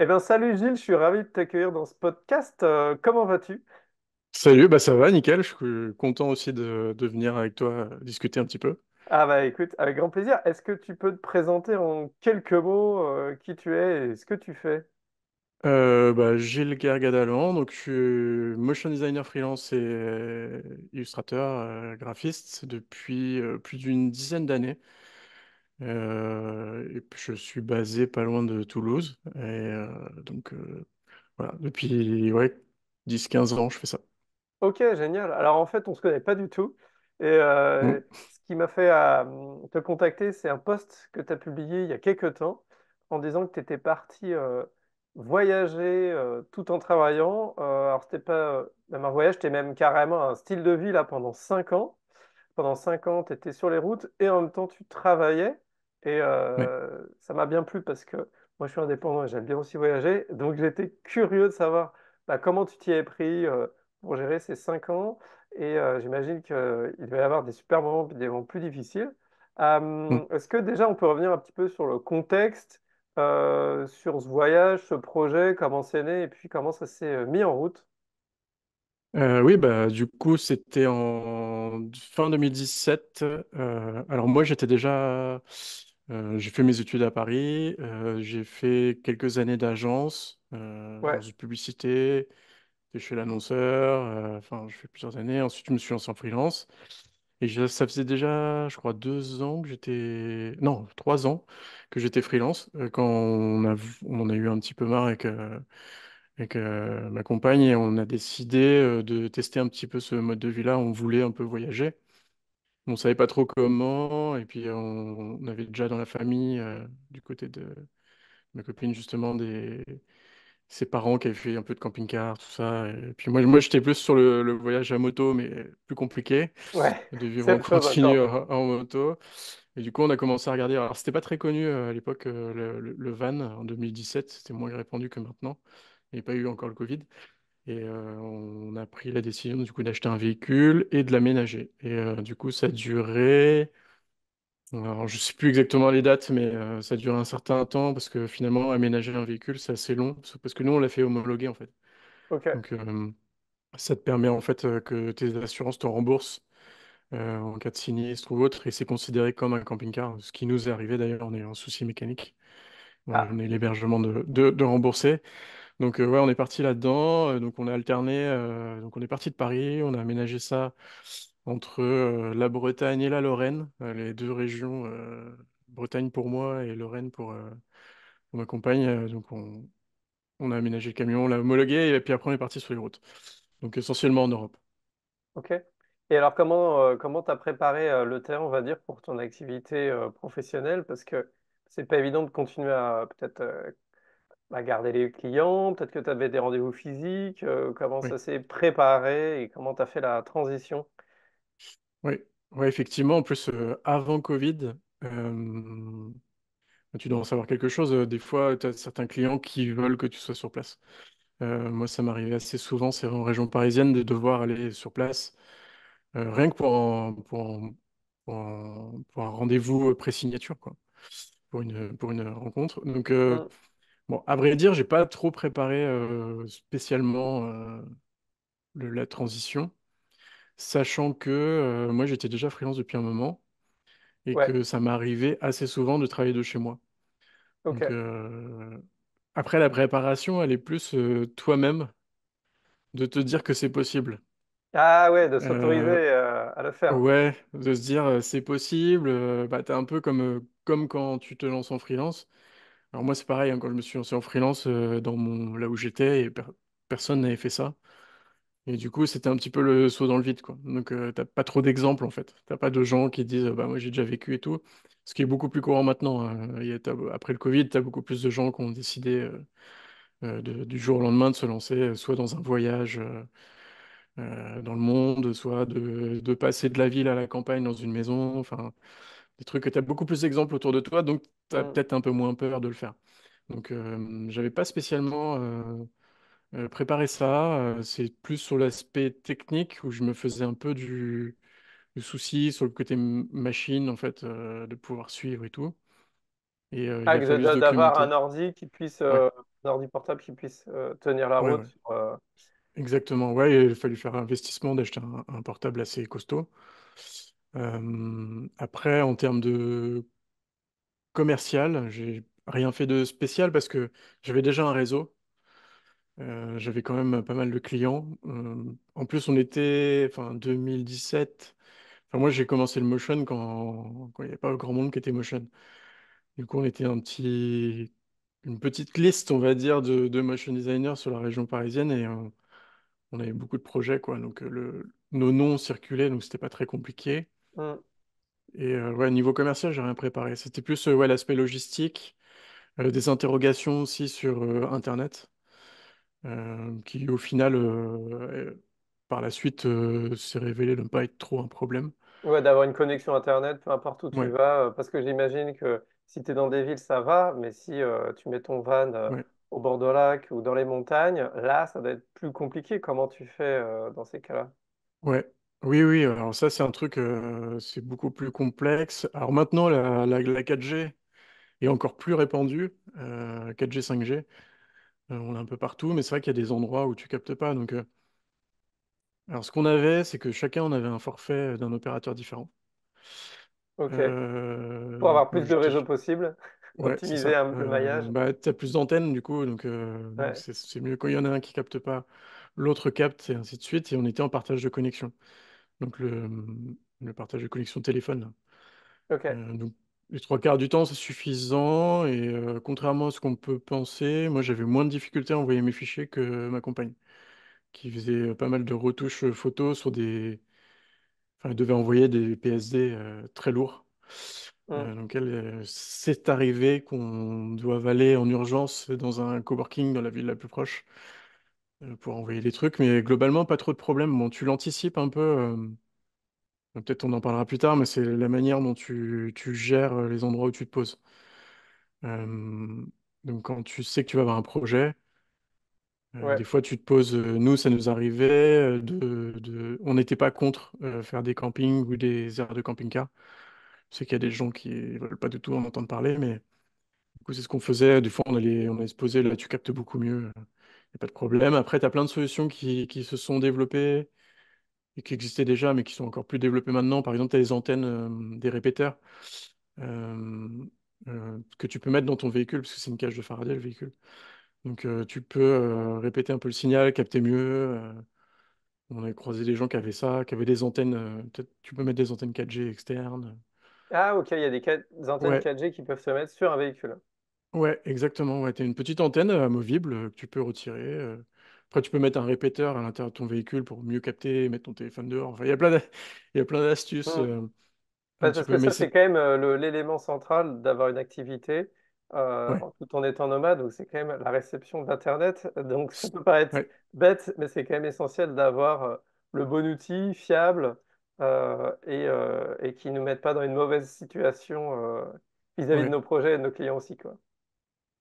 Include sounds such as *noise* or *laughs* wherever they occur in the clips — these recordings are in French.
Eh bien, salut Gilles, je suis ravi de t'accueillir dans ce podcast. Euh, comment vas-tu? Salut, bah ça va, nickel. Je suis content aussi de, venir avec toi euh, discuter un petit peu. Ah bah écoute, avec grand plaisir. Est-ce que tu peux te présenter en quelques mots euh, qui tu es et ce que tu fais? Bah, Gilles Gargadalan, donc je suis motion designer freelance et illustrateur graphiste depuis plus d'une dizaine d'années. Euh, et puis je suis basé pas loin de Toulouse. Et euh, donc euh, voilà, depuis ouais, 10-15 ans, je fais ça. Ok, génial. Alors en fait, on ne se connaît pas du tout. Et mmh. ce qui m'a fait te contacter, c'est un post que tu as publié il y a quelques temps en disant que tu étais parti voyager tout en travaillant. Euh, alors, c'était pas même un voyage, c'était même carrément un style de vie là pendant 5 ans. Pendant 5 ans, tu étais sur les routes et en même temps, tu travaillais. Et euh, ça m'a bien plu parce que moi, je suis indépendant et j'aime bien aussi voyager. Donc, j'étais curieux de savoir bah, comment tu t'y es pris euh, pour gérer ces cinq ans. Et euh, j'imagine qu'il devait y avoir des super moments et des moments plus difficiles. Mm. Est-ce que déjà, on peut revenir un petit peu sur le contexte sur ce voyage, ce projet, comment c'est né et puis comment ça s'est mis en route Oui, bah, du coup, c'était en fin 2017. alors moi, j'étais déjà j'ai fait mes études à Paris, j'ai fait quelques années d'agence, de publicité, je chez l'annonceur, enfin, je fais plusieurs années. Ensuite, je me suis lancé en freelance. Et ça faisait déjà, je crois, deux ans que j'étais, non, trois ans que j'étais freelance, quand on a, en a eu un petit peu marre avec, ma compagne et on a décidé de tester un petit peu ce mode de vie-là. On voulait un peu voyager on ne savait pas trop comment, et puis on, avait déjà dans la famille, euh, du côté de ma copine, justement, des, ses parents qui avaient fait un peu de camping-car, tout ça. Et puis moi, moi j'étais plus sur le, voyage à moto, mais plus compliqué ouais, de *laughs* vivre en continu en, moto. Et du coup, on a commencé à regarder. Alors, c'était pas très connu euh, à l'époque, euh, le, van en 2017, c'était moins répandu que maintenant. Il n'y a pas eu encore le Covid. Et euh, on a pris la décision du coup d'acheter un véhicule et de l'aménager. Et euh, du coup, ça duré... Alors, je ne sais plus exactement les dates, mais euh, ça ça duré un certain temps parce que finalement, aménager un véhicule, c'est assez long. Parce que nous, on l'a fait homologuer en fait. Donc, ça te permet en fait que tes assurances te remboursent en cas de sinistre ou autre. Et c'est considéré comme un camping-car, ce qui nous est arrivé d'ailleurs. On est en souci mécanique. Ah. On est l'hébergement de rembourser. Donc, euh, ouais, on est parti là-dedans. Euh, donc, on a alterné. Euh, donc, on est parti de Paris. On a aménagé ça entre la Bretagne et la Lorraine, les deux régions, Bretagne pour moi et Lorraine pour, ma compagne. donc, on, a aménagé le camion, on l'a homologué et puis après on est parti sur les routes. Donc essentiellement en Europe. Ok. Et alors comment comment t'as préparé le terrain, on va dire, pour ton activité professionnelle Parce que c'est pas évident de continuer à peut-être bah, garder les clients, peut-être que tu avais des rendez-vous physiques, euh, comment ça s'est préparé et comment tu as fait la transition? Oui, ouais, effectivement. En plus, euh, avant Covid, euh, tu dois en savoir quelque chose. Des fois, tu as certains clients qui veulent que tu sois sur place. moi, ça m'arrivait assez souvent, c'est en région parisienne, de devoir aller sur place, rien que pour un, pour rendez-vous pré-signature, quoi, pour une, pour une rencontre. Donc, mmh. Bon, à vrai dire, j'ai pas trop préparé euh, spécialement euh, la transition, sachant que euh, moi j'étais déjà freelance depuis un moment et que ça m'arrivait assez souvent de travailler de chez moi. après la préparation, elle est plus toi-même de te dire que c'est possible. Ah ouais, de s'autoriser à le faire. ouais, de se dire c'est possible. bah, t'es un peu comme comme quand tu te lances en freelance. Alors moi, c'est pareil, hein, quand je me suis lancé en freelance, euh, dans mon, là où j'étais, et personne n'avait fait ça. Et du coup, c'était un petit peu le saut dans le vide, quoi. Donc, tu euh, t'as pas trop d'exemples, en fait. T'as pas de gens qui disent, bah, moi, j'ai déjà vécu et tout. Ce qui est beaucoup plus courant maintenant. Hein. Il y a- après le Covid, t'as beaucoup plus de gens qui ont décidé euh, du jour au lendemain de se lancer, soit dans un voyage dans le monde, soit de, de passer de la ville à la campagne dans une maison. Enfin, des trucs que tu as beaucoup plus d'exemples autour de toi, donc tu as mm. peut-être un peu moins peur de le faire. Donc, je euh, j'avais pas spécialement euh, euh, préparé ça. C'est plus sur l'aspect technique où je me faisais un peu du, souci sur le côté machine, en fait, de pouvoir suivre et tout. Et ah, d'avoir un ordi qui puisse, un ordi portable qui puisse tenir la route. Exactement, ouais, il a fallu faire un investissement d'acheter un, portable assez costaud. Euh, après, en termes de commercial, j'ai rien fait de spécial parce que j'avais déjà un réseau. Euh, j'avais quand même pas mal de clients. Euh, en plus, on était, enfin, 2017. Enfin, moi, j'ai commencé le motion quand, il n'y avait pas grand monde qui était motion. Du coup, on était un petit, une petite liste, on va dire, de, motion designers sur la région parisienne et on avait beaucoup de projets, quoi. Donc, nos noms circulaient, donc c'était pas très compliqué. Et euh, ouais, niveau commercial, j'ai rien préparé. C'était plus euh, ouais, l'aspect logistique, euh, des interrogations aussi sur euh, Internet, qui au final, par la suite, s'est révélé ne pas être trop un problème. Ouais, d'avoir une connexion Internet, peu importe où tu vas, parce que j'imagine que si tu es dans des villes, ça va, mais si tu mets ton van au bord de lac ou dans les montagnes, là, ça doit être plus compliqué. Comment tu fais dans ces cas-là? Ouais. Oui, oui, alors ça, c'est un truc, euh, c'est beaucoup plus complexe. Alors maintenant, la, 4G est encore plus répandue, 4G, euh, 5G. Euh, on l'a un peu partout, mais c'est vrai qu'il y a des endroits où tu captes pas. Donc, alors ce qu'on avait, c'est que chacun, on avait un forfait d'un opérateur différent. Ok. Pour avoir plus de réseaux possible, *laughs* optimiser un peu le maillage. Bah, tu as plus d'antennes, du coup, donc c'est mieux quand il y en a un qui capte pas, l'autre capte, et ainsi de suite, et on était en partage de connexion donc le, partage de connexion téléphone. Euh, donc, les trois quarts du temps, c'est suffisant. Et euh, contrairement à ce qu'on peut penser, moi, j'avais moins de difficultés à envoyer mes fichiers que ma compagne, qui faisait pas mal de retouches photos sur des. Enfin, elle devait envoyer des PSD euh, très lourds. donc, elle, c'est arrivé qu'on doive aller en urgence dans un coworking dans la ville la plus proche euh, pour envoyer des trucs, mais globalement, pas trop de problèmes. Bon, tu l'anticipes un peu, euh, euh, peut-être on en parlera plus tard, mais c'est la manière dont tu tu gères, les endroits où tu te poses. donc quand tu sais que tu vas avoir un projet des fois, tu te poses, nous, ça nous arrivait, de de on n'était pas contre, faire des campings ou des aires de camping-car. Je sais qu'il y a des gens qui veulent pas du tout en entendre parler, mais du coup, c'est ce qu'on faisait. Des fois, on allait on allait se poser, là, tu captes beaucoup mieux, n'y a pas de problème. Après, tu as plein de solutions qui, se sont développées et qui existaient déjà, mais qui sont encore plus développées maintenant. Par exemple, tu as les antennes euh, des répéteurs euh, euh, que tu peux mettre dans ton véhicule, parce que c'est une cage de Faraday, le véhicule. Donc, tu peux répéter un peu le signal, capter mieux. on a croisé des gens qui avaient ça, qui avaient des antennes. tu peux mettre des antennes 4G externes. Ah, ok, il y a des, antennes 4G qui peuvent se mettre sur un véhicule. Ouais, exactement. Ouais, tu as une petite antenne euh, amovible euh, que tu peux retirer. Euh. Après, tu peux mettre un répéteur à l'intérieur de ton véhicule pour mieux capter et mettre ton téléphone dehors. il y a plein *laughs* plein d'astuces mmh. Parce que ça, c'est quand même l'élément central d'avoir une activité tout en étant nomade. Donc, c'est quand même la réception d'Internet. *laughs* Donc, ça peut paraître bête, mais c'est quand même essentiel d'avoir le bon outil, fiable, et, qui ne nous mette pas dans une mauvaise situation vis-à-vis de nos projets et de nos clients aussi, quoi.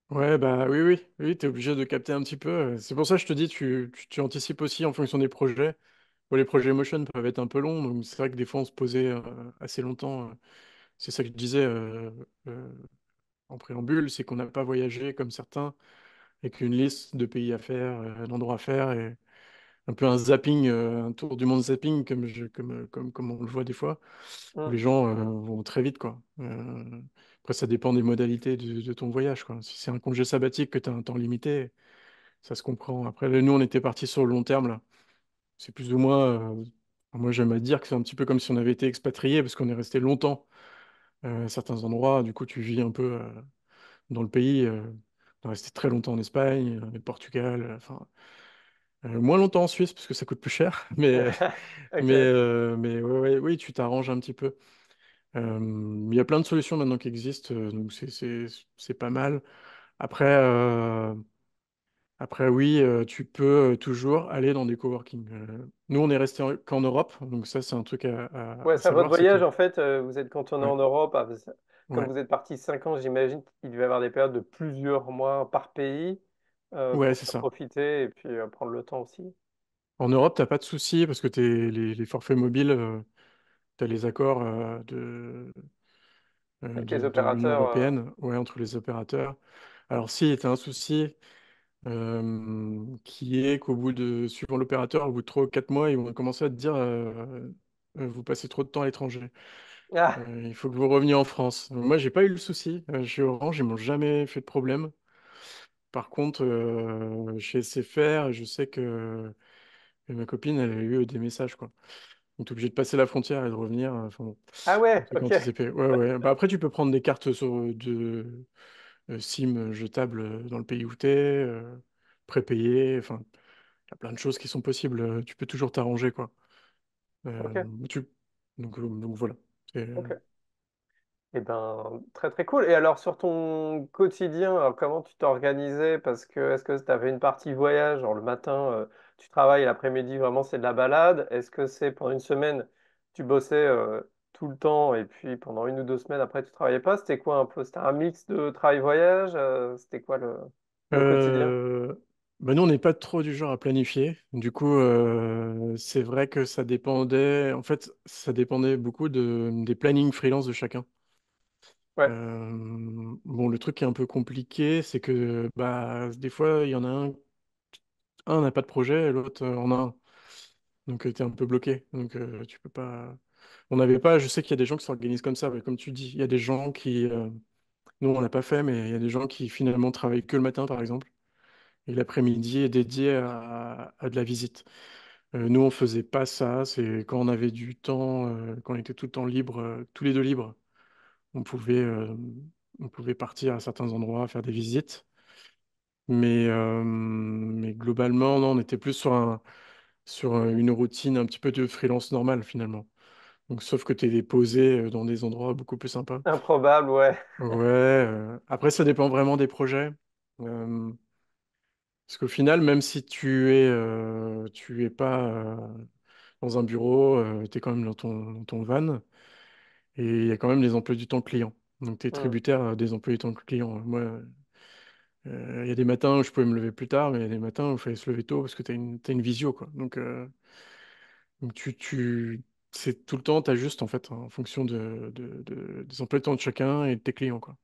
Ouais, bah oui, oui, oui, t'es obligé de capter un petit peu. Euh, c'est pour ça que je te dis, tu, tu, anticipes aussi en fonction des projets. les projets motion peuvent être un peu longs, donc c'est vrai que des fois on se posait euh, assez longtemps. Euh, c'est ça que je disais en préambule, c'est qu'on n'a pas voyagé comme certains, avec une liste de pays à faire, d'endroits à faire, et un peu un zapping, un tour du monde zapping, comme, je, comme, comme, on le voit des fois, les gens vont très vite, quoi. Après, ça dépend des modalités de, ton voyage. Si c'est un congé sabbatique que tu as un temps limité, ça se comprend. Après, nous, on était partis sur le long terme. C'est plus ou moins. Euh, moi, j'aime à dire que c'est un petit peu comme si on avait été expatrié parce qu'on est resté longtemps euh, à certains endroits. Du coup, tu vis un peu euh, dans le pays. on est resté très longtemps en Espagne, en Portugal, enfin, moins longtemps en Suisse parce que ça coûte plus cher. *laughs* Mais, *laughs* mais, oui, tu t'arranges un petit peu il y a plein de solutions maintenant qui existent, donc c'est pas mal. Après, après, oui, tu peux toujours aller dans des coworking. nous, on est resté qu'en Europe, donc ça, c'est un truc à. ouais, ça, votre voyage, en fait, vous êtes cantonné en Europe. Ah, comme vous êtes parti 5 ans, j'imagine qu'il devait y avoir des périodes de plusieurs mois par pays. ouais, c'est Profiter et puis prendre le temps aussi. En Europe, tu pas de souci parce que es, les, les, forfaits mobiles tu as les accords euh, de, euh, les opérateurs. Euh. ouais, entre les opérateurs. Alors, si, y a un souci qui est qu'au bout de, suivant l'opérateur, au bout de 3 ou 4 mois, ils vont commencer à te dire vous passez trop de temps à l'étranger. Ah. il faut que vous reveniez en France. Moi, j'ai pas eu le souci. chez Orange, ils m'ont jamais fait de problème. Par contre, chez SFR, je sais que ma copine, elle a eu des messages, quoi on obligé de passer la frontière et de revenir. Euh, ah ouais, *laughs* bah, Après, tu peux prendre des cartes euh, de euh, SIM jetables dans le pays où tu es, prépayées. Enfin, il y a plein de choses qui sont possibles. Tu peux toujours t'arranger, quoi. donc, voilà. Et, eh ben, très très cool. Et alors sur ton quotidien, comment tu t'organisais Parce que est-ce que tu avais une partie voyage, genre le matin tu travailles l'après-midi, vraiment, c'est de la balade Est-ce que c'est pendant une semaine, tu bossais euh, tout le temps et puis pendant une ou deux semaines après, tu travaillais pas C'était quoi un peu C'était un mix de travail-voyage euh, C'était quoi le, quotidien euh, bah, nous, on n'est pas trop du genre à planifier. Du coup, c'est vrai que ça dépendait. En fait, ça dépendait beaucoup de, des plannings freelance de chacun. Ouais. bon, le truc qui est un peu compliqué, c'est que bah, des fois, il y en a un un n'a pas de projet, l'autre euh, en a un. Donc, euh, tu es un peu bloqué. Donc, euh, tu peux pas. On n'avait pas. Je sais qu'il y a des gens qui s'organisent comme ça, comme tu dis, il y a des gens qui. Nous, on n'a pas fait, mais il y a des gens qui finalement travaillent que le matin, par exemple, et l'après-midi est dédié à, de la visite. nous, on faisait pas ça. C'est quand on avait du temps, quand on était tout le temps libre, tous les deux libres, on pouvait, on pouvait partir à certains endroits, faire des visites. Mais, mais globalement, non, on était plus sur sur une routine un petit peu de freelance normale finalement. Donc, sauf que tu es déposé dans des endroits beaucoup plus sympas. Improbable, ouais. Ouais, après, ça dépend vraiment des projets. parce qu'au final, même si tu es, tu es pas dans un bureau, tu es quand même dans ton, van et il y a quand même les emplois du temps client. Donc, tu es tributaire des emplois du temps client. Mmh. Moi, euh, il y a des matins où je pouvais me lever plus tard, mais il y a des matins où il fallait se lever tôt parce que tu as une, une visio. Quoi. Euh, donc, tu, tu, c'est tout le temps, tu ajustes en fait hein, en fonction de, de- de- des emplois de temps de chacun et de tes clients. Quoi.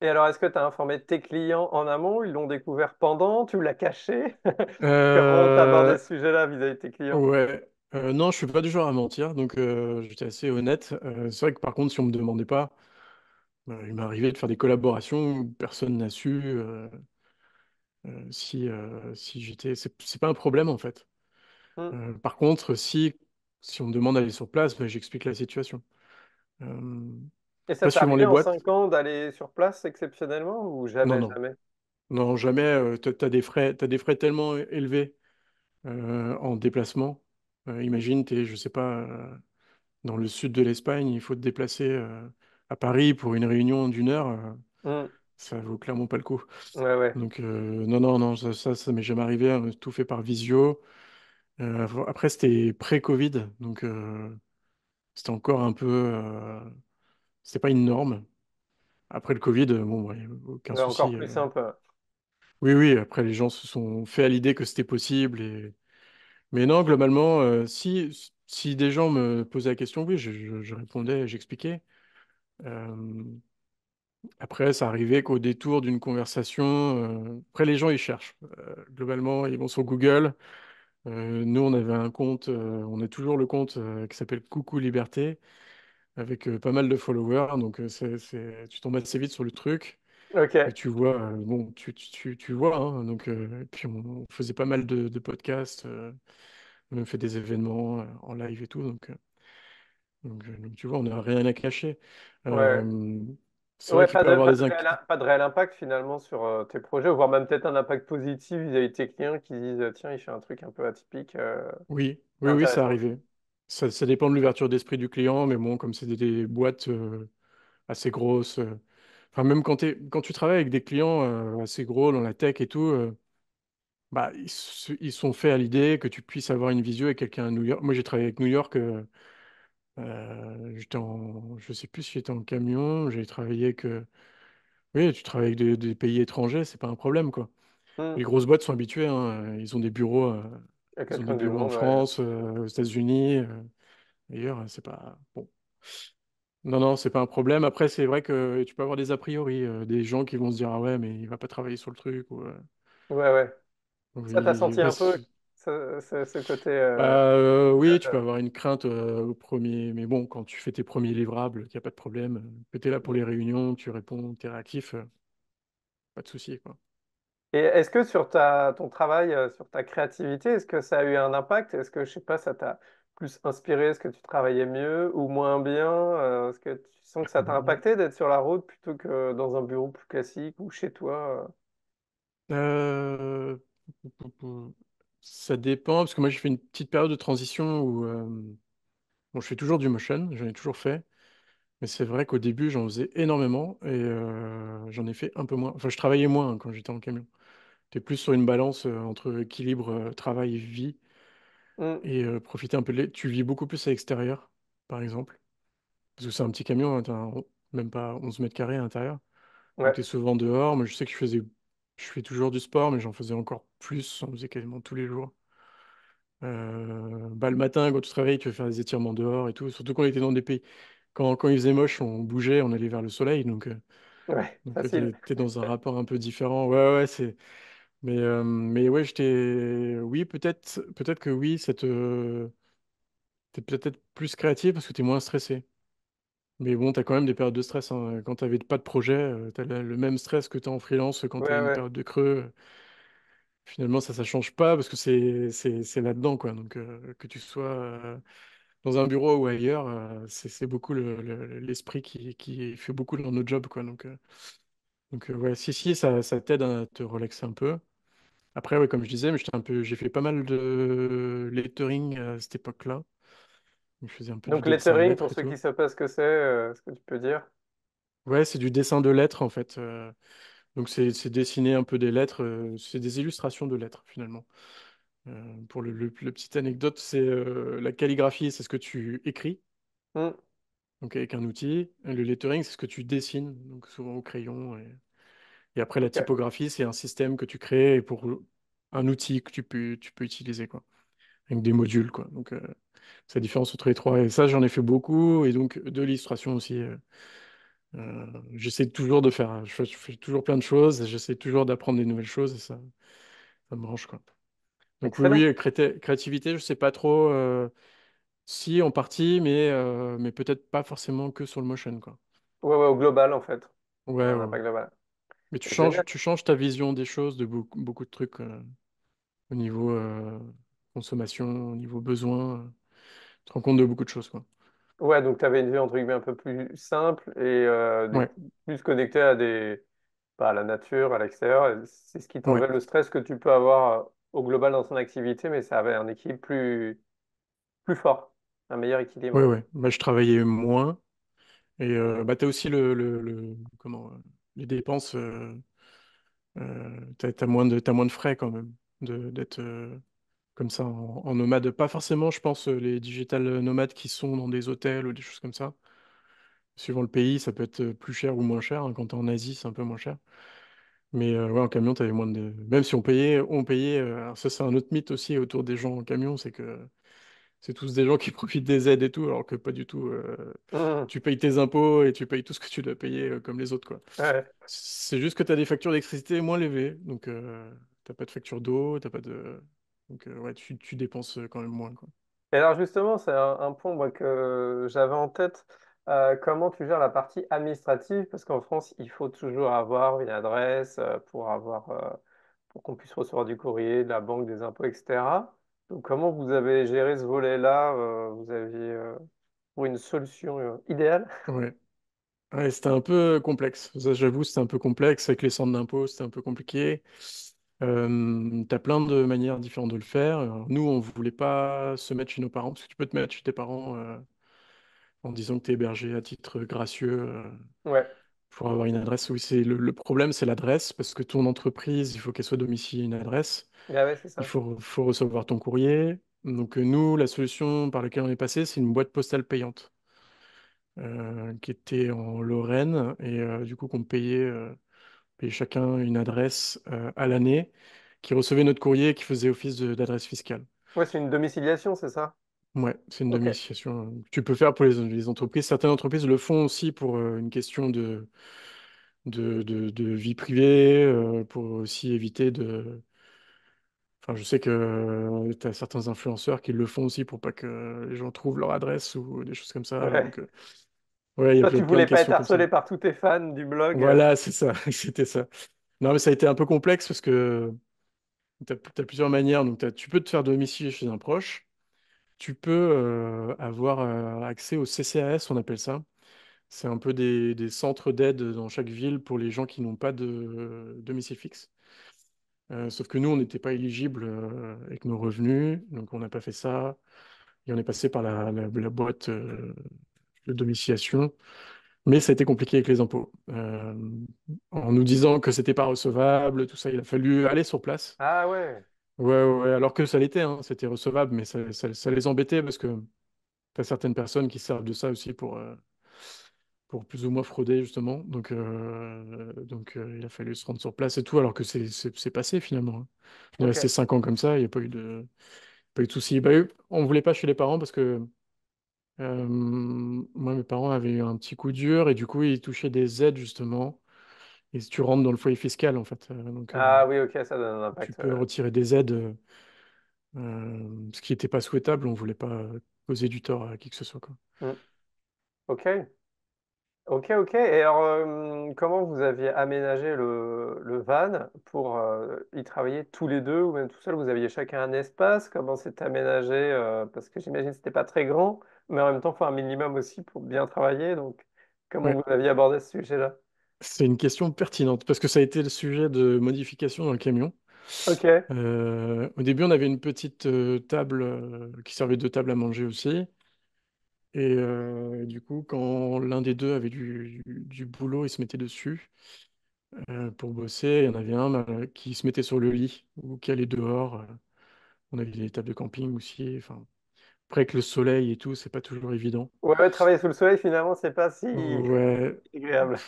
Et alors, est-ce que tu as informé tes clients en amont? Ils l'ont découvert pendant? Tu l'as caché? *laughs* Comment tu abordé ce euh, sujet-là vis-à-vis de tes clients? ouais. non, je suis pas du genre à mentir, donc j'étais assez honnête. c'est vrai que par contre, si on me demandait pas, euh, il m'arrivait de faire des collaborations où personne n'a su. Euh, si, euh, si j'étais. C'est pas un problème, en fait. Mmh. Euh, par contre, si, si on me demande d'aller sur place, ben, j'explique la situation. Et ça t'a les en 5 ans d'aller sur place exceptionnellement ou jamais, Non, jamais Non, jamais. tu as des frais, t'as des frais tellement élevés en déplacement. imagine, tu es, je sais pas, dans le sud de l'Espagne, il faut te déplacer à Paris pour une réunion d'une heure. Mmh ça vaut clairement pas le coup. Ouais, ouais. Donc, euh, non, non, non, ça, ça, m'est jamais arrivé. Hein, tout fait par visio. Euh, après, c'était pré-Covid, donc euh, c'était encore un peu. euh, c'était pas une norme. Après le Covid, bon, ouais, aucun Ouais, encore plus Oui, oui, après, les gens se sont fait à l'idée que c'était possible. Et... Mais non, globalement, si, si des gens me posaient la question, oui, je, je répondais, j'expliquais. Euh, après, ça arrivait qu'au détour d'une conversation, euh, après les gens ils cherchent. Euh, globalement, ils vont sur Google. Euh, nous, on avait un compte, on a toujours le compte qui s'appelle Coucou Liberté, avec pas mal de followers. Donc, tu tombes assez vite sur le truc. Et tu vois, bon, tu, tu, tu- vois, hein. donc, puis on, faisait pas mal de, podcasts, on fait des événements en live et tout, donc, donc, tu vois, on n'a rien à cacher. Ouais pas, de, réel, impact finalement sur euh, tes projets, voire même peut-être un impact positif vis-à-vis de tes clients qui disent euh, tiens, il fait un truc un peu atypique. Euh, oui, oui, oui, ça arrivé. Ça, ça dépend de l'ouverture d'esprit du client, mais bon, comme c'est des, boîtes assez grosses, enfin, même quand, quand, tu travailles avec des clients assez gros dans la tech et tout, bah, ils, ils, sont faits à l'idée que tu puisses avoir une visio avec quelqu'un à New York. Moi, j'ai travaillé avec New York euh, ne je sais plus si j'étais en camion, j'ai travaillé que. Oui, tu travailles avec des, pays étrangers, c'est pas un problème, quoi. Mmh. Les grosses boîtes sont habituées, hein, ils ont des bureaux, euh, en France, euh, aux États-Unis, euh. d'ailleurs, ailleurs, c'est pas. Bon. Non, non, c'est pas un problème. Après, c'est vrai que tu peux avoir des a priori, des gens qui vont se dire, ah ouais, mais il va pas travailler sur le truc, ou, Ouais, ouais. Ça, t'a senti un peu ce, côté euh, bah, euh, Oui, euh, tu peux avoir une crainte au premier, mais bon, quand tu fais tes premiers livrables, il n'y a pas de problème. Tu es là pour les réunions, tu réponds, tu es réactif, pas de souci. Quoi. Et est-ce que sur ta, ton travail, sur ta créativité, est-ce que ça a eu un impact Est-ce que, je sais pas, ça t'a plus inspiré Est-ce que tu travaillais mieux ou moins bien Est-ce que tu sens que ça t'a mmh. impacté d'être sur la route plutôt que dans un bureau plus classique ou chez toi ça dépend, parce que moi j'ai fait une petite période de transition où euh, bon, je fais toujours du motion, j'en ai toujours fait, mais c'est vrai qu'au début j'en faisais énormément et euh, j'en ai fait un peu moins. Enfin, je travaillais moins quand j'étais en camion. J'étais plus sur une balance euh, entre équilibre, travail vie mmh. et profiter un peu de Tu vis beaucoup plus à l'extérieur, par exemple, parce que c'est un petit camion, hein, même pas 11 mètres carrés à l'intérieur, es souvent dehors. mais je sais que je faisais je fais toujours du sport, mais j'en faisais encore plus. On faisait quasiment tous les jours. Euh, bah, le matin, quand tu travailles, tu veux faire des étirements dehors et tout. Surtout quand on était dans des pays. Quand, il faisait moche, on bougeait, on allait vers le soleil. Donc, euh, Ouais, dans un rapport un peu différent. Ouais, ouais, c'est. Mais, euh, mais ouais, j'étais. Oui, peut-être peut-être que oui, tu es peut-être plus créatif parce que tu es moins stressé. Mais bon, tu as quand même des périodes de stress. Hein. Quand tu n'avais pas de projet, euh, tu as le même stress que tu as en freelance quand tu as une période de creux. Euh. Finalement, ça, ça change pas parce que c'est c'est- là-dedans, quoi. Donc, euh, que tu sois dans un bureau ou ailleurs, c'est beaucoup l'esprit qui, qui fait beaucoup dans nos jobs, quoi. Donc, donc si, si, ça, t'aide hein, à te relaxer un peu. Après, comme je disais, mais j'étais un peu, j'ai fait pas mal de lettering à cette époque-là. Donc, lettering, pour ceux qui ne savent pas ce que c'est, euh, ce que tu peux dire? Ouais, c'est du dessin de lettres en fait. Euh. donc c'est dessiner un peu des lettres, euh, c'est des illustrations de lettres finalement. pour le, petite anecdote, c'est la calligraphie, c'est ce que tu écris, mmh. donc avec un outil. Le lettering, c'est ce que tu dessines, donc souvent au crayon. Et, après la typographie, c'est un système que tu crées pour un outil que tu peux, tu peux utiliser quoi, avec des modules quoi. Donc sa différence entre les trois. Et ça, j'en ai fait beaucoup, et donc de l'illustration aussi. Euh, euh, j'essaie toujours de faire, je, fais toujours plein de choses, j'essaie toujours d'apprendre des nouvelles choses, et ça, ça me branche. Quoi. Donc oui, créativité, je ne sais pas trop euh, si en partie, mais, mais peut-être pas forcément que sur le motion. Quoi. Ouais, ouais, au global en fait. Ouais, ouais. global. Mais tu changes, tu changes ta vision des choses, de beaucoup de trucs au niveau consommation, au niveau besoin te rends compte de beaucoup de choses. Quoi. Ouais, donc tu avais une vie entre guillemets un peu plus simple et euh, plus connectée à, des... Bah, à la nature, à l'extérieur. C'est ce qui t'enlève le stress que tu peux avoir euh, au global dans ton activité, mais ça avait un équilibre plus, plus fort, un meilleur équilibre. Oui, oui. je travaillais moins. Et euh, bah, tu as aussi le, le, comment, les dépenses. Euh, tu as, as, moins de frais quand même d'être comme ça en, nomade. Pas forcément, je pense, euh, les digital nomades qui sont dans des hôtels ou des choses comme ça. Suivant le pays, ça peut être euh, plus cher ou moins cher. Hein. Quand tu en Asie, c'est un peu moins cher. Mais euh, ouais, en camion, tu moins de. Même si on payait, on payait. alors ça, c'est un autre mythe aussi autour des gens en camion, c'est que c'est tous des gens qui *laughs* profitent des aides et tout, alors que pas du tout. Mmh. tu payes tes impôts et tu payes tout ce que tu dois payer comme les autres, quoi. C'est juste que tu as des factures d'électricité moins élevées. Donc, t'as pas de facture d'eau, t'as pas de. Donc, euh, ouais, tu, tu, dépenses euh, quand même moins. Quoi. Et alors, justement, c'est un, point que j'avais en tête. Euh, comment tu gères la partie administrative? Parce qu'en France, il faut toujours avoir une adresse pour avoir, pour qu'on puisse recevoir du courrier, de la banque, des impôts, etc. Donc, comment vous avez géré ce volet-là? vous aviez pour une solution idéale? Oui, c'était un peu complexe. j'avoue, c'était un peu complexe avec les centres d'impôts, c'était un peu compliqué tu as plein de manières différentes de le faire. nous, on voulait pas se mettre chez nos parents, parce que tu peux te mettre chez tes parents euh, en disant que tu es hébergé à titre gracieux euh, Ouais. pour avoir une adresse. Oui, c'est le, problème, c'est l'adresse, parce que ton entreprise, il faut qu'elle soit domiciliée une adresse. Ah ouais, Il faut, faut recevoir ton courrier. Donc, euh, nous, la solution par laquelle on est passé, c'est une boîte postale payante qui était en Lorraine et du coup qu'on payait chacun une adresse euh, à l'année, qui recevait notre courrier qui faisait office d'adresse fiscale. Oui, c'est une domiciliation, c'est ça? Ouais, c'est une domiciliation tu peux faire pour les, entreprises. Certaines entreprises le font aussi pour euh, une question de, de, vie privée, euh, pour aussi éviter de... Enfin, je sais que tu as certains influenceurs qui le font aussi pour pas que les gens trouvent leur adresse ou des choses comme ça. Ouais, ne voulais pas être harcelé par tous tes fans du blog. Euh. Voilà, c'est ça, *laughs* c'était ça. Non, mais ça a été un peu complexe parce que tu as, plusieurs manières. Donc, tu peux te faire domicile chez un proche. Tu peux euh, avoir euh, accès au CCAS, on appelle ça. C'est un peu des, centres d'aide dans chaque ville pour les gens qui n'ont pas de domicile fixe. sauf que nous, on n'était pas éligible avec nos revenus, donc on n'a pas fait ça. Et on est passé par la boîte de domiciliation, mais ça a été compliqué avec les impôts. Euh, en nous disant que c'était pas recevable, tout ça, il a fallu aller sur place. Ah ouais. Ouais, ouais, alors que ça l'était, hein, c'était recevable, mais ça, les embêtait parce que as certaines personnes qui servent de ça aussi pour, euh, pour plus ou moins frauder, justement. Donc, euh, donc il a fallu se rendre sur place et tout, alors que c'est passé finalement. hein. est resté cinq ans comme ça, il n'y a pas eu de, pas de soucis. Bah, on voulait pas chez les parents parce que moi, mes parents avaient eu un petit coup dur et du coup, ils touchaient des aides justement. Et si tu rentres dans le foyer fiscal en fait. oui, tu peux retirer des aides, ce qui n'était pas souhaitable. On voulait pas causer du tort à qui que ce soit, quoi. Mmh. Ok, ok, ok. Et alors, comment vous aviez aménagé le, van pour y travailler tous les deux ou même tout seul? Vous aviez chacun un espace? Comment c'était aménagé? parce que j'imagine que ce c'était pas très grand mais en même temps, il faut un minimum aussi pour bien travailler. Donc, comment vous aviez abordé ce sujet-là C'est une question pertinente parce que ça a été le sujet de modification dans le camion. Ok. Euh, au début, on avait une petite euh, table euh, qui servait de table à manger aussi. Et du coup, quand l'un des deux avait du, boulot, il se mettait dessus pour bosser. Il y en avait un qui se mettait sur le lit ou qui allait dehors. On avait des tables de camping aussi. Enfin, après, avec le soleil et tout, c'est pas toujours évident. Ouais, travailler sous le soleil, finalement, c'est pas si agréable.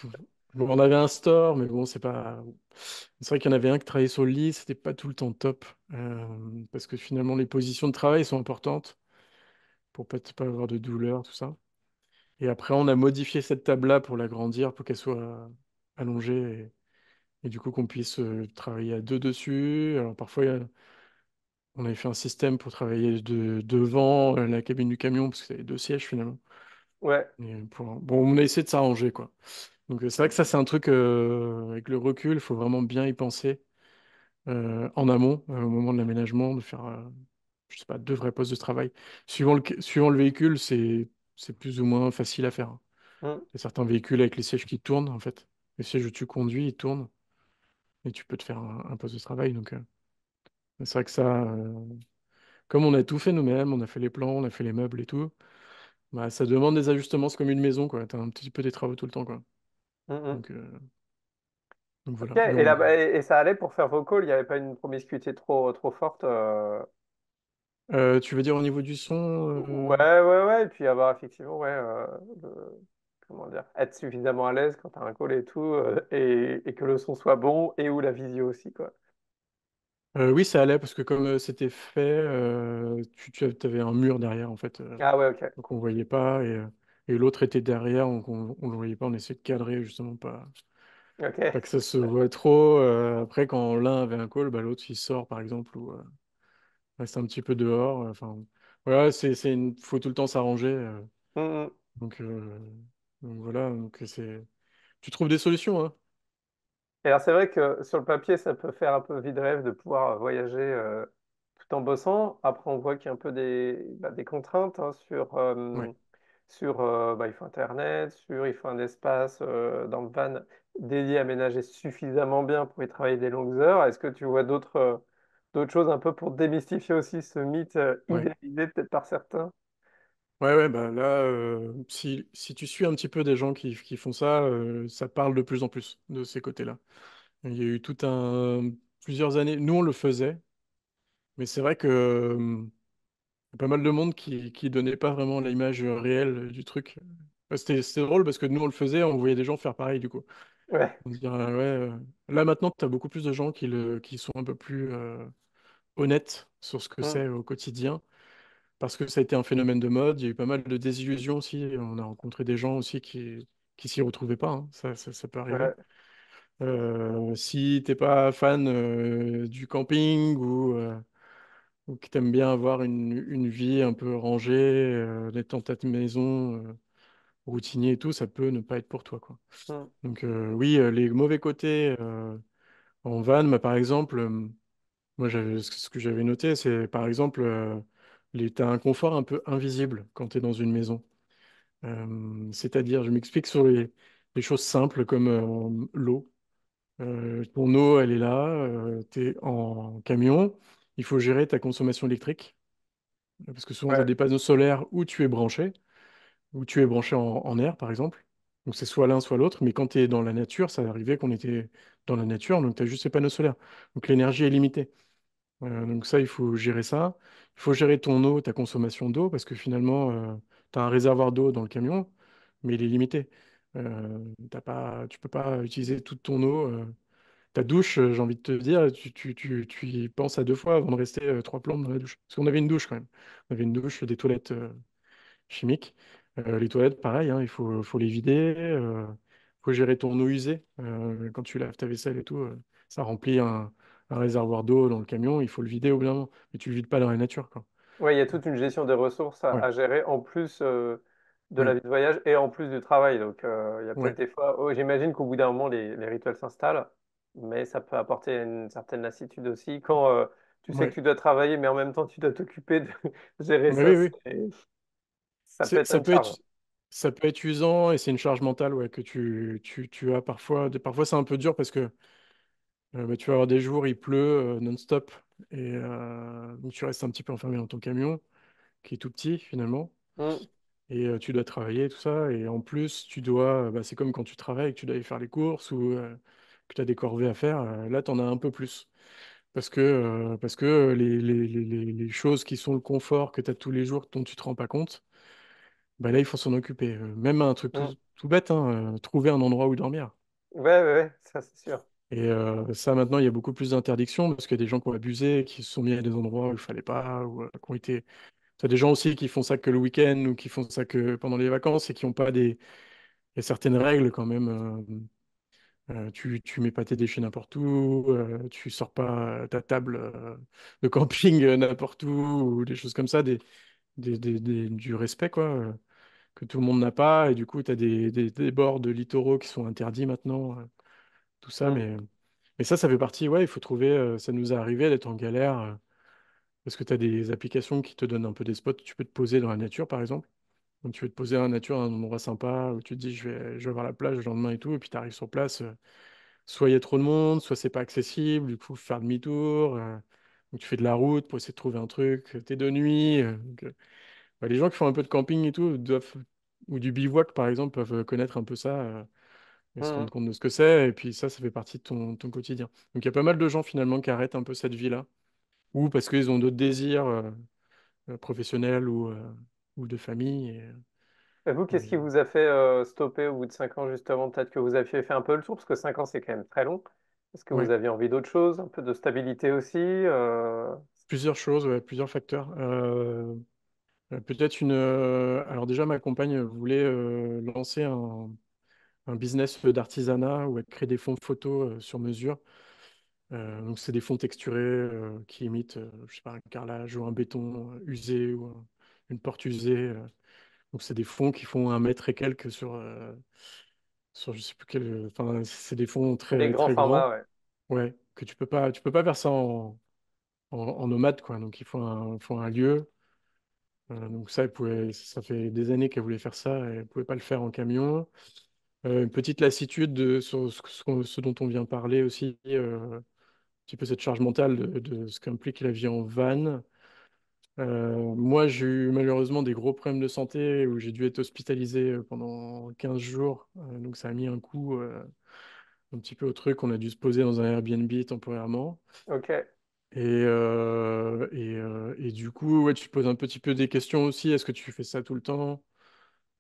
Bon, on avait un store, mais bon, c'est pas. C'est vrai qu'il y en avait un qui travaillait sur le lit, c'était pas tout le temps top. Euh, parce que finalement, les positions de travail sont importantes pour pas, pas avoir de douleur, tout ça. Et après, on a modifié cette table-là pour l'agrandir, pour qu'elle soit allongée et, du coup qu'on puisse euh, travailler à deux dessus. Alors parfois, il y a- on avait fait un système pour travailler de, devant euh, la cabine du camion, parce que c'était deux sièges finalement. Ouais. Bon, on a essayé de s'arranger, quoi. Donc c'est vrai que ça, c'est un truc euh, avec le recul, il faut vraiment bien y penser euh, en amont, au moment de l'aménagement, de faire, je sais pas, deux vrais postes de travail. Suivant le, suivant le véhicule, c'est plus ou moins facile à faire. Hein. Hum. Il y a certains véhicules avec les sièges qui tournent, en fait. Les sièges où tu conduis, ils tournent. Et tu peux te faire un poste de travail. Donc, c'est vrai que ça, euh, comme on a tout fait nous-mêmes, on a fait les plans, on a fait les meubles et tout, bah, ça demande des ajustements, c'est comme une maison, quoi. as un petit peu des travaux tout le temps, quoi. Mmh, mmh. Euh, et, ça allait pour faire vos calls, il n'y avait pas une promiscuité trop, trop forte. Euh? tu veux dire au niveau du son, Ouais, ouais, ouais, et puis avoir ah bah, effectivement, ouais, comment dire, être suffisamment à l'aise quand tu as un call et tout, et, et que le son soit bon et ou la visio aussi, quoi. Euh, oui, ça allait parce que comme euh, c'était fait, euh, tu, avais un mur derrière en fait, Ah ouais, ok. donc on voyait pas et, l'autre était derrière, donc on, ne le voyait pas. On essayait de cadrer justement pas, pas que ça se voit trop. après, quand l'un avait un call, bah, l'autre il sort par exemple ou reste un petit peu dehors. Enfin, voilà, c'est c'est faut tout le temps s'arranger. Mmh donc, donc voilà, donc c'est tu trouves des solutions, hein alors, c'est vrai que sur le papier, ça peut faire un peu vide rêve de pouvoir voyager euh, tout en bossant. Après, on voit qu'il y a un peu des, bah, des contraintes hein, sur, euh, euh, bah, il faut Internet, sur il faut un espace dans le van dédié, aménagé suffisamment bien pour y travailler des longues heures. Est-ce que tu vois d'autres choses un peu pour démystifier aussi ce mythe idéalisé peut-être par certains? Ouais, ouais, bah là, euh, si, si tu suis un petit peu des gens qui, qui font ça, euh, ça parle de plus en plus de ces côtés-là. Il y a eu tout un, plusieurs années. Nous, on le faisait, mais c'est vrai que hum, pas mal de monde qui, qui donnait pas vraiment l'image euh, réelle du truc. Bah, c'était, drôle parce que nous, on le faisait, on voyait des gens faire pareil, du coup. Ouais. On ouais, Là, maintenant, tu as beaucoup plus de gens qui, le, qui sont un peu plus honnêtes sur ce que mmh. c'est au quotidien parce que ça a été un phénomène de mode. Il y a eu pas mal de désillusions aussi. On a rencontré des gens aussi qui qui s'y retrouvaient pas. Hein. Ça, ça, peut arriver. Si Euh, si t'es pas fan euh, du camping ou, euh, que ou aimes bien avoir une, une, vie un peu rangée, euh, dans ta maison, routinier et tout, ça peut ne pas être pour toi, quoi. Donc oui, les mauvais côtés en van, bah, par exemple, moi ce que j'avais noté, c'est par exemple tu as un confort un peu invisible quand tu es dans une maison. c'est-à-dire, je m'explique sur les, choses simples comme euh, l'eau. Euh, ton eau, elle est là, euh, tu es en camion, il faut gérer ta consommation électrique, parce que souvent, tu as des panneaux solaires où tu es branché, où tu es branché en, air, par exemple. Donc, c'est soit l'un, soit l'autre, mais quand tu es dans la nature, ça arrivait qu'on était dans la nature, donc tu as juste ces panneaux solaires. Donc, l'énergie est limitée. donc ça, il faut gérer ça. Il faut gérer ton eau, ta consommation d'eau, parce que finalement, euh, tu as un réservoir d'eau dans le camion, mais il est limité. Tu euh, t'as pas, tu peux pas utiliser toute ton eau. Euh, ta douche, j'ai envie de te dire, tu, y penses à deux fois avant de rester trois plombes dans la douche. Parce qu'on avait une douche quand même. On avait une douche, des toilettes chimiques. les toilettes, pareil, hein, il faut, les vider. Il faut gérer ton eau usée. quand tu laves ta vaisselle et tout, ça remplit un, un réservoir d'eau dans le camion, il faut le vider au bout Mais tu ne le vides pas dans la nature. Quoi. il y a toute une gestion des ressources à, gérer en plus euh, de la vie de voyage et en plus du travail. Donc, euh, il y a peut-être des fois. Oh, j'imagine qu'au bout d'un moment, les, rituels s'installent, mais ça peut apporter une certaine lassitude aussi quand euh, tu sais que tu dois travailler, mais en même temps, tu dois t'occuper de *laughs* gérer ça. Oui, oui. Ça, peut être, ça peut, être, ça peut être usant et c'est une charge mentale ouais, que tu, tu, tu as parfois. Parfois, c'est un peu dur parce que euh, bah, tu vas avoir des jours, il pleut euh, non-stop. Et euh, tu restes un petit peu enfermé dans ton camion, qui est tout petit finalement. Mmh. Et tu dois travailler, tout ça. Et en plus, tu dois. bah, c'est comme quand tu travailles, que tu dois aller faire les courses ou que tu as des corvées à faire. là, tu en as un peu plus parce que, parce que les, les, les, choses qui sont le confort que tu as tous les jours dont tu te rends pas compte, bah là, il faut s'en occuper. Même un truc mmh. tout, bête, hein, trouver un endroit où dormir. Oui, ouais, ouais ça c'est sûr. Et euh, ça, maintenant, il y a beaucoup plus d'interdictions parce qu'il y a des gens qui ont abusé, qui se sont mis à des endroits où il fallait pas, ou euh, qui ont été. Tu as des gens aussi qui font ça que le week-end ou qui font ça que pendant les vacances et qui n'ont pas des. Il y a certaines règles quand même. Euh, tu, ne mets pas tes déchets n'importe où, tu sors pas ta table de camping n'importe où, ou des choses comme ça, du respect, quoi, que tout le monde n'a pas. Et du coup, tu as des, bords de littoraux qui sont interdits maintenant tout ça. Mais, ça, ça fait partie, ouais, il faut trouver, euh, ça nous est arrivé d'être en galère euh, parce que tu as des applications qui te donnent un peu des spots. Tu peux te poser dans la nature, par exemple. tu veux te poser dans la nature, un endroit sympa, où tu te dis, je vais, je vais voir la plage le lendemain et tout. Et puis, tu arrives sur place, euh, soit il y a trop de monde, soit c'est pas accessible. Du coup, faut faire demi-tour. tu fais de la route pour essayer de trouver un truc. Tu es de nuit. Bah, les gens qui font un peu de camping et tout doivent, ou du bivouac, par exemple, peuvent connaître un peu ça et se mmh rendre compte de ce que c'est. Et puis ça, ça fait partie de ton, quotidien. Donc il y a pas mal de gens finalement qui arrêtent un peu cette vie-là, ou parce qu'ils ont d'autres désirs professionnels ou, de famille. Et, vous, qu'est-ce qui vous a fait stopper au bout de 5 ans justement Peut-être que vous aviez fait un peu le tour, parce que 5 ans c'est quand même très long. Est-ce que vous aviez envie d'autre chose, un peu de stabilité aussi Plusieurs choses, plusieurs facteurs. Peut-être une. alors déjà, ma compagne voulait lancer un, un business d'artisanat où elle crée des fonds photos euh, sur mesure. Euh, donc, c'est des fonds texturés euh, qui imitent, je sais pas, un carrelage ou un béton usé ou une porte usée. Donc, c'est des fonds qui font un mètre et quelques sur, sur je sais plus quel. Enfin, c'est des fonds très, grands très grands. ouais. Ouais, que tu peux pas, tu peux pas faire ça en, en, nomade, quoi. Donc, il faut un, faut un lieu. donc ça, elle pouvait, ça fait des années qu'elle voulait faire ça, elle ne pouvait pas le faire en camion. Euh, une petite lassitude de, sur ce, dont on vient parler aussi, euh, un petit peu cette charge mentale de, ce qu'implique la vie en van. Euh, moi, j'ai eu malheureusement des gros problèmes de santé où j'ai dû être hospitalisé pendant 15 jours. donc, ça a mis un coup un petit peu au truc. On a dû se poser dans un Airbnb temporairement. Ok. Et, et, et, du coup, tu poses un petit peu des questions aussi. Est-ce que tu fais ça tout le temps?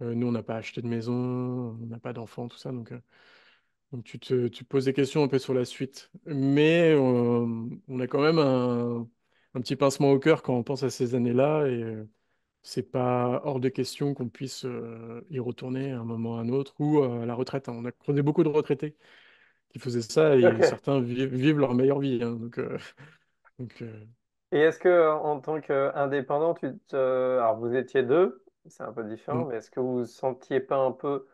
Euh, nous, on n'a pas acheté de maison, on n'a pas d'enfants, tout ça. Donc, euh, donc tu te poses des questions un peu sur la suite. Mais euh, on a quand même un, petit pincement au cœur quand on pense à ces années-là. Et c'est pas hors de question qu'on puisse y retourner à un moment ou à un autre ou à la retraite. Hein. On a connu beaucoup de retraités qui faisaient ça et certains vivent leur meilleure vie. Hein, donc, *laughs* et est-ce que en tant qu'indépendant, vous étiez deux, c'est un peu différent, mmh. mais est-ce que vous ne vous sentiez pas un peu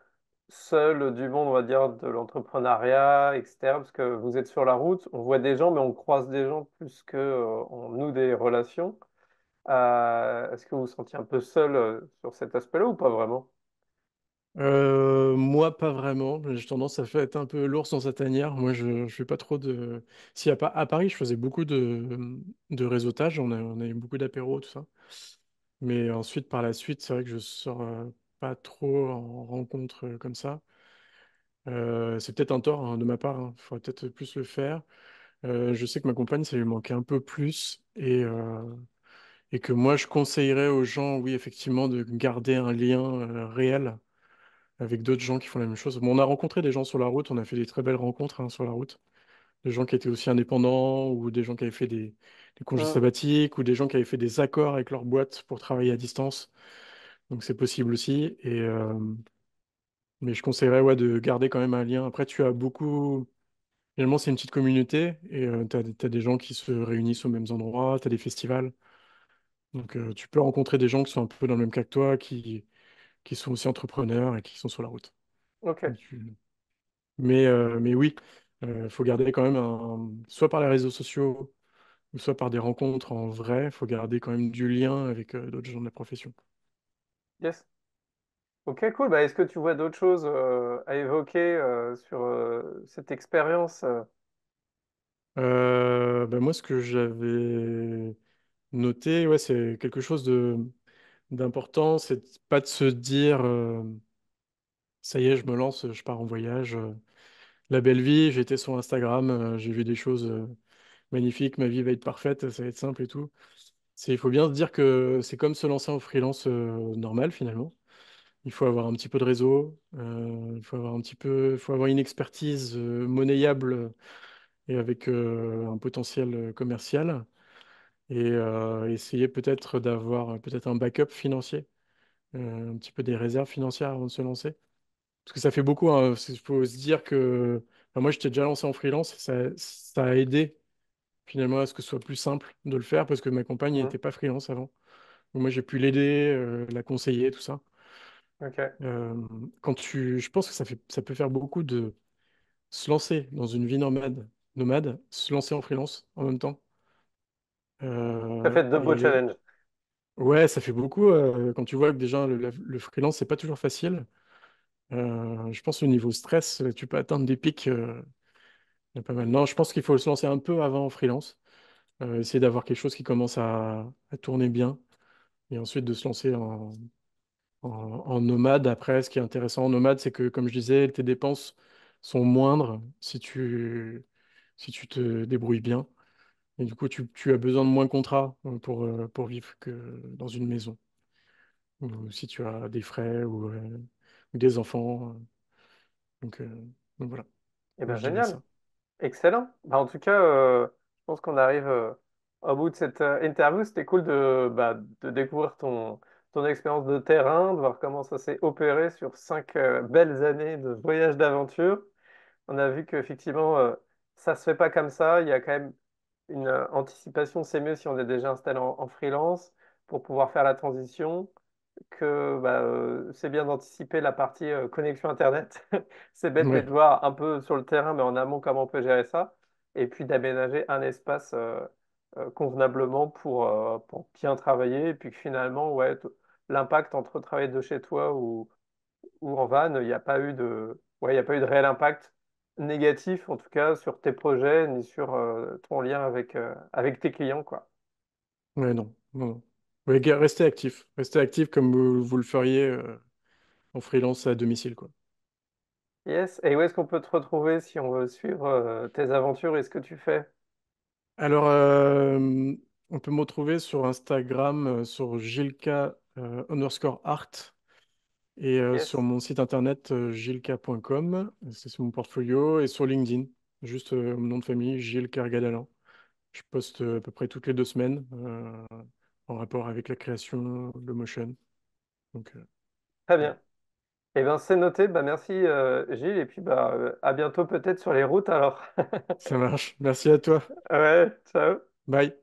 seul du monde, on va dire, de l'entrepreneuriat, etc. Parce que vous êtes sur la route, on voit des gens, mais on croise des gens plus que on euh, noue des relations. Euh, est-ce que vous vous sentiez un peu seul euh, sur cet aspect-là ou pas vraiment? moi, pas vraiment. J'ai tendance à être un peu lourd sans sa tanière. Moi, je, ne fais pas trop de. Si à, à Paris, je faisais beaucoup de, réseautage. On a, on a eu beaucoup d'apéros, tout ça. Mais ensuite, par la suite, c'est vrai que je sors euh, pas trop en rencontre euh, comme ça. Euh, c'est peut-être un tort hein, de ma part, il hein. faudrait peut-être plus le faire. je sais que ma compagne, ça lui manquait un peu plus et, et que moi, je conseillerais aux gens, oui, effectivement, de garder un lien réel avec d'autres gens qui font la même chose. on a rencontré des gens sur la route, on a fait des très belles rencontres hein, sur la route, des gens qui étaient aussi indépendants ou des gens qui avaient fait des, des congés sabbatiques ou des gens qui avaient fait des accords avec leur boîte pour travailler à distance. Donc c'est possible aussi. Et, euh, mais je conseillerais ouais, de garder quand même un lien. Après, tu as beaucoup. Finalement, c'est une petite communauté et euh, tu as, des gens qui se réunissent aux mêmes endroits, tu as des festivals. Donc euh, tu peux rencontrer des gens qui sont un peu dans le même cas que toi, qui, qui sont aussi entrepreneurs et qui sont sur la route. Mais, mais oui, il faut garder quand même soit par les réseaux sociaux, ou soit par des rencontres en vrai, il faut garder quand même du lien avec d'autres gens de la profession. Yes. Ok, cool. Bah, est-ce que tu vois d'autres choses à évoquer sur cette expérience bah, Moi, ce que j'avais noté, ouais, c'est quelque chose d'important, c'est pas de se dire ça y est, je me lance, je pars en voyage. La belle vie, j'étais sur Instagram, j'ai vu des choses magnifique, ma vie va être parfaite, ça va être simple et tout. Il faut bien se dire que c'est comme se lancer en freelance euh, normal finalement. Il faut avoir un petit peu de réseau, euh, il faut avoir un petit peu, faut avoir une expertise euh, monnayable et avec un potentiel commercial et essayer peut-être d'avoir peut-être un backup financier, un petit peu des réserves financières avant de se lancer parce que ça fait beaucoup. Il hein, faut se dire que moi, j'étais déjà lancé en freelance, ça, ça a aidé finalement à ce que ce soit plus simple de le faire parce que ma compagne n'était mmh. pas freelance avant. moi, j'ai pu l'aider, euh, la conseiller, tout ça. quand tu, je pense que ça, fait, ça peut faire beaucoup de se lancer dans une vie nomade, nomade se lancer en freelance en même temps. Euh, ça fait deux beaux challenges. Ouais, ça fait beaucoup. Euh, quand tu vois que déjà le, freelance, le freelance, c'est pas toujours facile. je pense au niveau stress, tu peux atteindre des pics non, je pense qu'il faut se lancer un peu avant en freelance. Euh, essayer d'avoir quelque chose qui commence à, tourner bien. Et ensuite de se lancer en, nomade. Après, ce qui est intéressant en nomade, c'est que, comme je disais, tes dépenses sont moindres si tu, te débrouilles bien. Et du coup, tu, as besoin de moins de contrats euh, euh, pour, vivre que dans une maison. Ou si tu as des frais ou, des enfants. Donc, voilà, Eh bien, génial. Excellent. Bah, en tout cas, euh, je pense qu'on arrive euh, au bout de cette euh, interview. C'était cool de, bah, découvrir ton, expérience de terrain, de voir comment ça s'est opéré sur cinq belles années de voyage d'aventure. On a vu qu'effectivement, ça ça se fait pas comme ça. Il y a quand même une anticipation. C'est mieux si on est déjà installé en freelance pour pouvoir faire la transition que bah, euh, c'est bien d'anticiper la partie euh, connexion Internet. *laughs* c'est bête, de voir un peu sur le terrain, mais en amont, comment on peut gérer ça. Et puis d'aménager un espace euh, convenablement pour, pour bien travailler. Et puis que finalement, ouais, l'impact entre travailler de chez toi ou, ou en van, il n'y a, pas eu de, ouais, a pas eu de réel impact négatif, en tout cas, sur tes projets ni sur ton lien avec, avec tes clients. Quoi. Mais non, non. Oui, restez actif. Restez actif comme vous, le feriez euh, en freelance à domicile, quoi. Yes, et où est-ce qu'on peut te retrouver si on veut suivre euh, tes aventures et ce que tu fais? Alors, euh, on peut me retrouver sur Instagram, sur gilka underscore art et sur mon site internet gilka.com. C'est sur mon portfolio et sur LinkedIn. Juste mon nom de famille, gilka. Cargadalan. Je poste à peu près toutes les deux semaines en rapport avec la création, de motion. Euh, Très bien. Et eh bien, c'est noté. Bah, merci euh, Gilles. Et puis, bah, à bientôt peut-être sur les routes alors. ça marche. Merci à toi. Ouais, ciao. Bye.